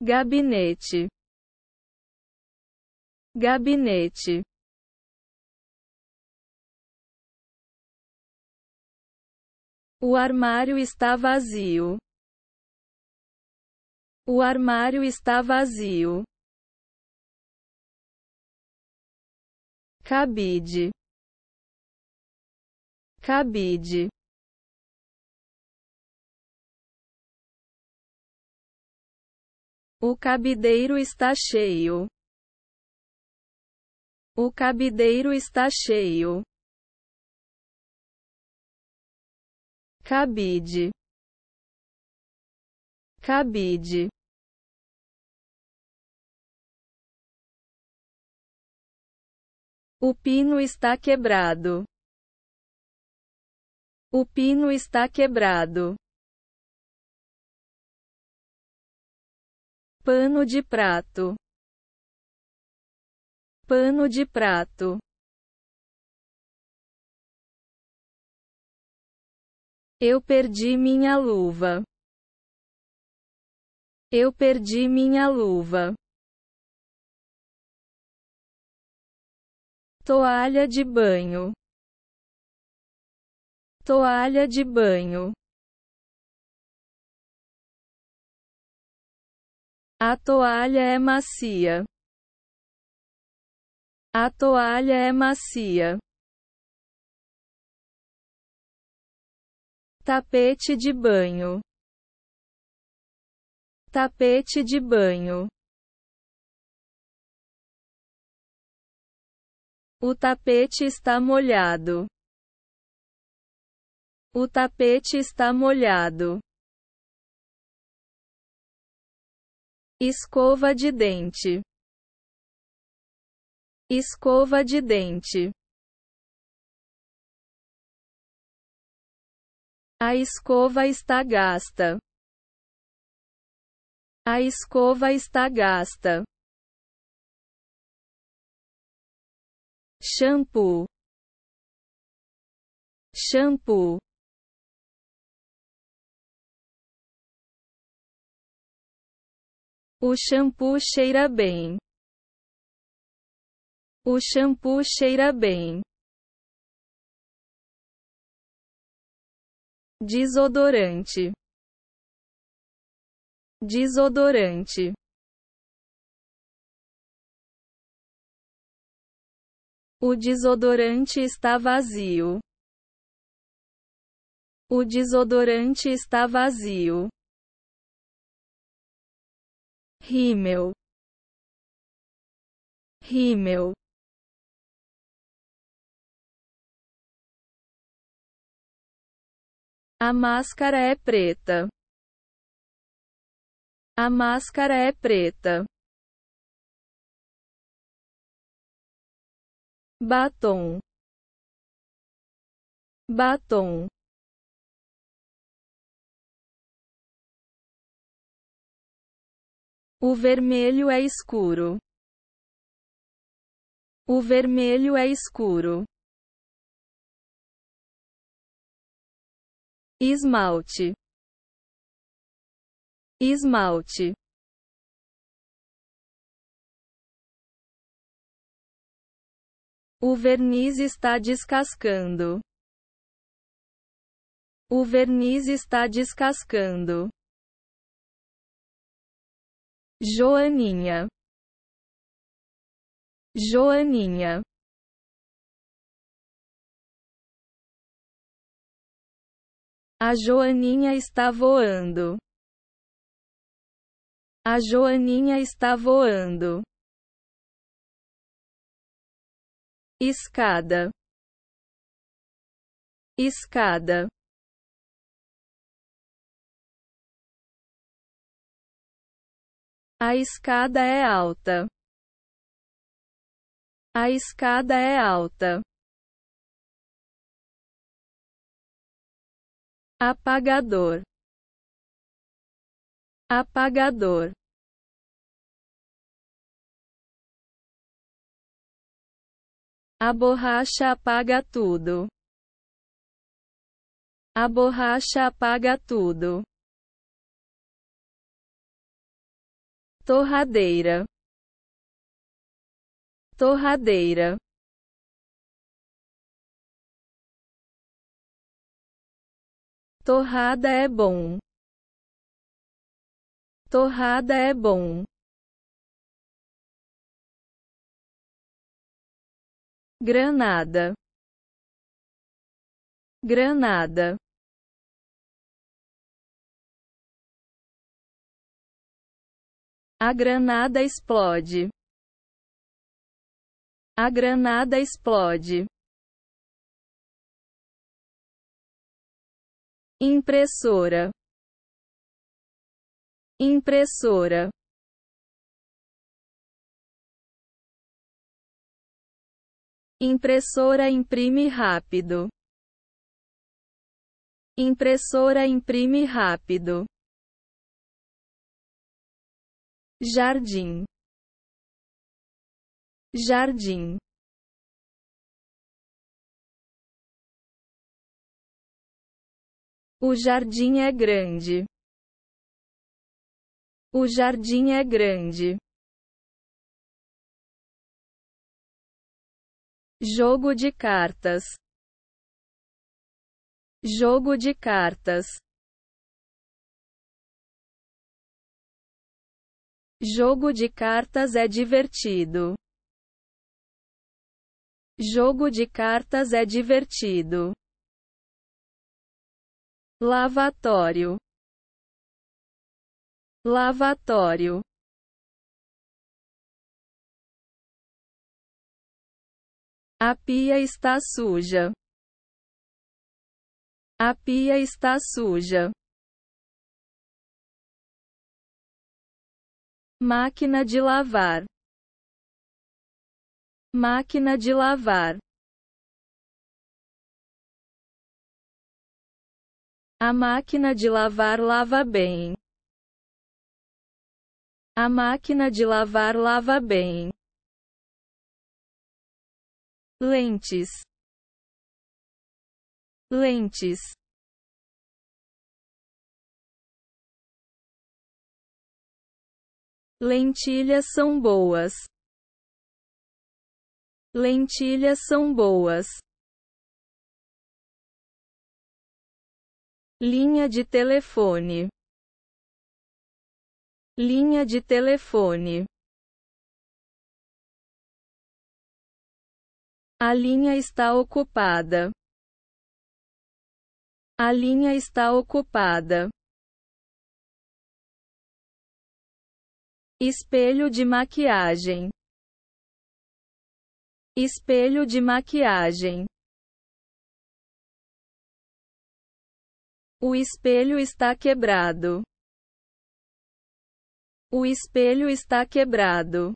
gabinete, gabinete. O armário está vazio. O armário está vazio. Cabide. Cabide. O cabideiro está cheio. O cabideiro está cheio. Cabide. Cabide. O pino está quebrado. O pino está quebrado. pano de prato, pano de prato. Eu perdi minha luva. Eu perdi minha luva. Toalha de banho. Toalha de banho. A toalha é macia. A toalha é macia. Tapete de banho. Tapete de banho. O tapete está molhado. O tapete está molhado. escova de dente, escova de dente. A escova está gasta. A escova está gasta. Shampoo. Shampoo. O shampoo cheira bem. O shampoo cheira bem. Desodorante. Desodorante. O desodorante está vazio. O desodorante está vazio rímel rímel A máscara é preta. A máscara é preta. Batom. Batom. O vermelho é escuro. O vermelho é escuro. Esmalte. Esmalte. O verniz está descascando. O verniz está descascando. Joaninha, Joaninha. A Joaninha está voando. A Joaninha está voando. Escada. Escada. A escada é alta. A escada é alta. Apagador. Apagador. A borracha apaga tudo. A borracha apaga tudo. torradeira, torradeira, torrada é bom, torrada é bom. Granada, Granada A granada explode. A granada explode. Impressora. Impressora. Impressora imprime rápido. Impressora imprime rápido jardim, jardim. O jardim é grande. O jardim é grande. Jogo de cartas. Jogo de cartas. Jogo de cartas é divertido. Jogo de cartas é divertido. Lavatório. Lavatório. A pia está suja. A pia está suja. Máquina de lavar. Máquina de lavar. A máquina de lavar lava bem. A máquina de lavar lava bem. Lentes. Lentes. Lentilhas são boas. Lentilhas são boas. Linha de telefone. Linha de telefone. A linha está ocupada. A linha está ocupada. Espelho de maquiagem. Espelho de maquiagem. O espelho está quebrado. O espelho está quebrado.